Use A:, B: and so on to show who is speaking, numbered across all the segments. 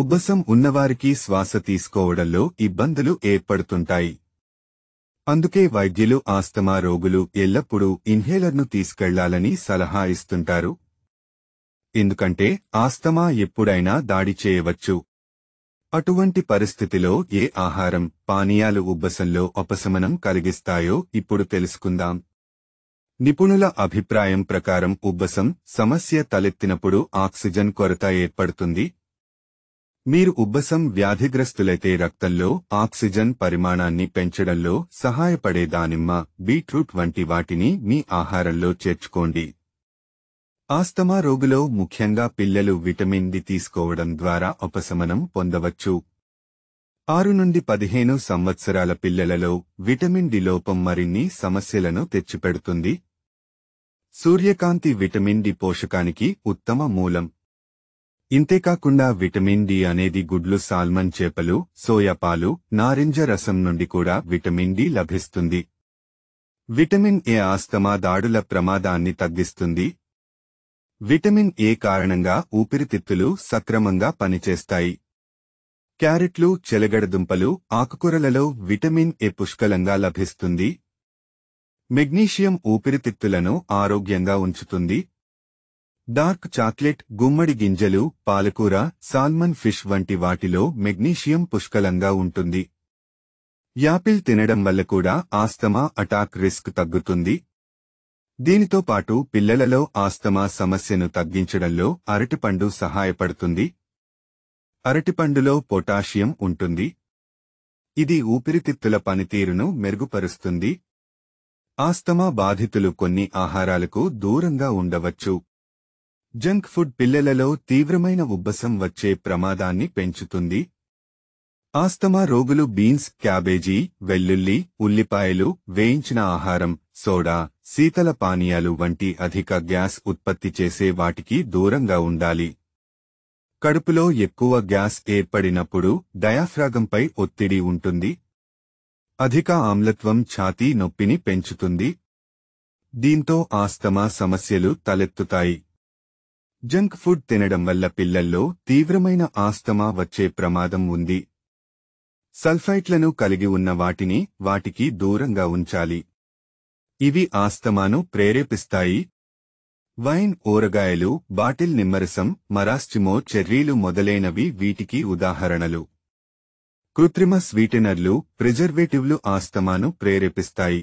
A: ఉబ్బసం ఉన్నవారికి శ్వాస తీసుకోవడంలో ఇబ్బందులు ఏర్పడుతుంటాయి అందుకే వైద్యులు ఆస్తమా రోగులు ఎల్లప్పుడూ ఇన్హేలర్ను తీసుకెళ్లాలని సలహా ఇస్తుంటారు ఎందుకంటే ఆస్తమా ఎప్పుడైనా దాడి చేయవచ్చు అటువంటి పరిస్థితిలో ఏ ఆహారం పానీయాలు ఉబ్బసంలో ఉపశమనం కలిగిస్తాయో ఇప్పుడు తెలుసుకుందాం నిపుణుల అభిప్రాయం ప్రకారం ఉబ్బసం సమస్య తలెత్తినప్పుడు ఆక్సిజన్ కొరత ఏర్పడుతుంది మీరు ఉబ్బసం వ్యాధిగ్రస్తులైతే రక్తంలో ఆక్సిజన్ పరిమాణాన్ని పెంచడంలో సహాయపడే దానిమ్మ బీట్రూట్ వంటి వాటిని మీ ఆహారంలో చేర్చుకోండి ఆస్తమా రోగులో ముఖ్యంగా పిల్లలు విటమిన్ డి తీసుకోవడం ద్వారా ఉపశమనం పొందవచ్చు ఆరు నుండి పదిహేను సంవత్సరాల పిల్లలలో విటమిన్ డి లోపం మరిన్ని సమస్యలను తెచ్చిపెడుతుంది సూర్యకాంతి విటమిన్ డి పోషకానికి ఉత్తమ మూలం ఇంతేకాకుండా విటమిన్ డి అనేది గుడ్లు సాల్మన్ చేపలు సోయాపాలు నారింజ రసం నుండి కూడా విటమిన్ డి లభిస్తుంది విటమిన్ ఏ ఆస్తమా దాడుల ప్రమాదాన్ని తగ్గిస్తుంది విటమిన్ ఏ కారణంగా ఊపిరితిత్తులు సక్రమంగా పనిచేస్తాయి క్యారెట్లు చెలగడదుంపలు ఆకుకూరలలో విటమిన్ ఏ పుష్కలంగా లభిస్తుంది మెగ్నీషియం ఊపిరితిత్తులను ఆరోగ్యంగా ఉంచుతుంది డార్క్ చాక్లెట్ గుమ్మడి గింజలు పాలకూర సాల్మన్ ఫిష్ వంటి వాటిలో మెగ్నీషియం పుష్కలంగా ఉంటుంది యాపిల్ తినడం వల్ల కూడా ఆస్తమా అటాక్ రిస్క్ తగ్గుతుంది దీనితో పాటు పిల్లలలో ఆస్తమా సమస్యను తగ్గించడంలో అరటిపండు సహాయపడుతుంది అరటిపండులో పొటాషియం ఉంటుంది ఇది ఊపిరితిత్తుల పనితీరును మెరుగుపరుస్తుంది ఆస్తమా బాధితులు కొన్ని ఆహారాలకు దూరంగా ఉండవచ్చు జంక్ ఫుడ్ పిల్లలలో తీవ్రమైన ఉబ్బసం వచ్చే ప్రమాదాన్ని పెంచుతుంది ఆస్తమా రోగులు బీన్స్ క్యాబేజీ వెల్లుల్లి ఉల్లిపాయలు వేయించిన ఆహారం సోడా శీతల పానీయాలు వంటి అధిక గ్యాస్ ఉత్పత్తి చేసే వాటికి దూరంగా ఉండాలి కడుపులో ఎక్కువ గ్యాస్ ఏర్పడినప్పుడు డయాఫ్రాగంపై ఒత్తిడి ఉంటుంది అధిక ఆమ్లత్వం ఛాతీ నొప్పిని పెంచుతుంది దీంతో ఆస్తమా సమస్యలు తలెత్తుతాయి జంక్ ఫుడ్ తినడం వల్ల పిల్లల్లో తీవ్రమైన ఆస్తమా వచ్చే ప్రమాదం ఉంది సల్ఫైట్లను కలిగి ఉన్న వాటిని వాటికి దూరంగా ఉంచాలి ఇవి ఆస్తమాను ప్రేరేపిస్తాయి వైన్ ఊరగాయలు బాటిల్ నిమ్మరసం మరాస్టిమో చెర్రీలు మొదలైనవి వీటికి ఉదాహరణలు కృత్రిమ స్వీటెనర్లు ప్రిజర్వేటివ్లు ఆస్తమాను ప్రేరేపిస్తాయి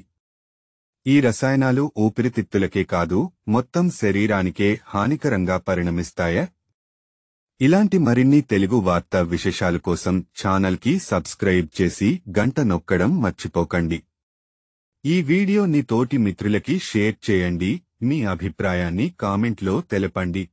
A: ఈ రసాయనాలు ఊపిరితిత్తులకే కాదు మొత్తం శరీరానికే హానికరంగా పరిణమిస్తాయా ఇలాంటి మరిన్ని తెలుగు వార్తా విశేషాల కోసం ఛానల్కి సబ్స్క్రైబ్ చేసి గంట నొక్కడం మర్చిపోకండి ఈ వీడియోని తోటి మిత్రులకి షేర్ చేయండి మీ అభిప్రాయాన్ని కామెంట్లో తెలపండి